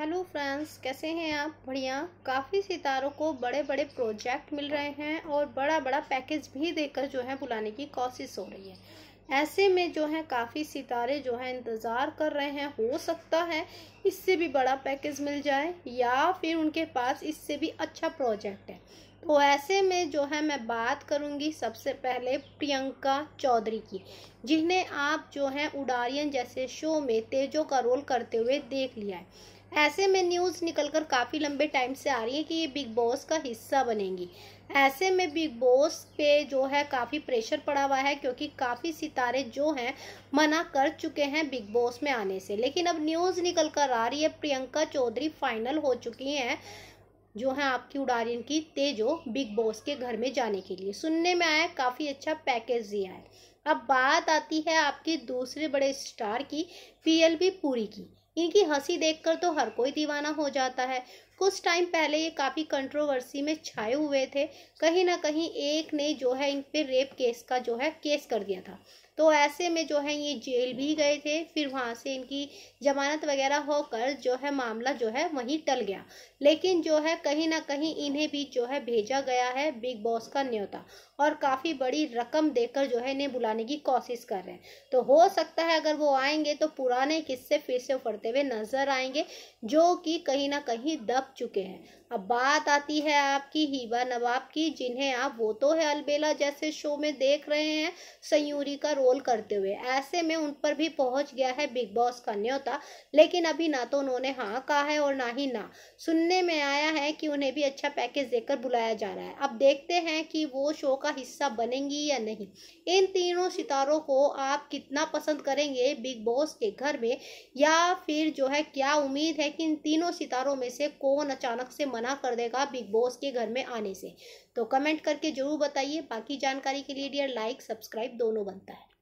hello friends कैसे हैं आप बढ़िया काफ़ी सितारों को बड़े बड़े प्रोजेक्ट मिल रहे हैं और बड़ा बड़ा पैकेज भी देकर जो है बुलाने की कोशिश हो रही है ऐसे में जो है काफ़ी सितारे जो है इंतज़ार कर रहे हैं हो सकता है इससे भी बड़ा पैकेज मिल जाए या फिर उनके पास इससे भी अच्छा प्रोजेक्ट है तो ऐसे में जो है मैं बात करूंगी सबसे पहले प्रियंका चौधरी की जिन्हें आप जो है उडारियन जैसे शो में तेजो का रोल करते हुए देख लिया है ऐसे में न्यूज़ निकलकर काफ़ी लंबे टाइम से आ रही है कि ये बिग बॉस का हिस्सा बनेंगी ऐसे में बिग बॉस पे जो है काफ़ी प्रेशर पड़ा हुआ है क्योंकि काफ़ी सितारे जो हैं मना कर चुके हैं बिग बॉस में आने से लेकिन अब न्यूज़ निकल कर आ रही है प्रियंका चौधरी फाइनल हो चुकी हैं जो है आपकी उड़ारियन की तेजो बिग बॉस के घर में जाने के लिए सुनने में आया काफ़ी अच्छा पैकेज दिया है अब बात आती है आपके दूसरे बड़े स्टार की पीएलबी पूरी की इनकी हंसी देखकर तो हर कोई दीवाना हो जाता है कुछ टाइम पहले ये काफ़ी कंट्रोवर्सी में छाए हुए थे कहीं ना कहीं एक ने जो है इन पर रेप केस का जो है केस कर दिया था तो ऐसे में जो है ये जेल भी गए थे फिर वहाँ से इनकी जमानत वगैरह होकर जो है मामला जो है वहीं टल गया लेकिन जो है कहीं ना कहीं इन्हें भी जो है भेजा गया है बिग बॉस का न्योता और काफ़ी बड़ी रकम देकर जो है इन्हें बुलाने की कोशिश कर रहे हैं तो हो सकता है अगर वो आएंगे तो पुराने किस्से फिर से उफड़ते हुए नजर आएंगे जो कि कहीं ना कहीं दब चुके हैं अब बात आती है आपकी हीबा नवाब की जिन्हें आप वो तो है अलबेला जैसे शो में देख रहे हैं सयूरी का रोल करते हुए ऐसे में उन पर भी पहुंच गया है बिग बॉस का न्योता लेकिन अभी ना तो उन्होंने हाँ कहा है और ना ही ना सुनने में आया है कि उन्हें भी अच्छा पैकेज देकर बुलाया जा रहा है अब देखते हैं कि वो शो का हिस्सा बनेंगी या नहीं इन तीनों सितारों को आप कितना पसंद करेंगे बिग बॉस के घर में या फिर जो है क्या उम्मीद है कि इन तीनों सितारों में से को कौन अचानक से मना कर देगा बिग बॉस के घर में आने से तो कमेंट करके जरूर बताइए बाकी जानकारी के लिए डियर लाइक सब्सक्राइब दोनों बनता है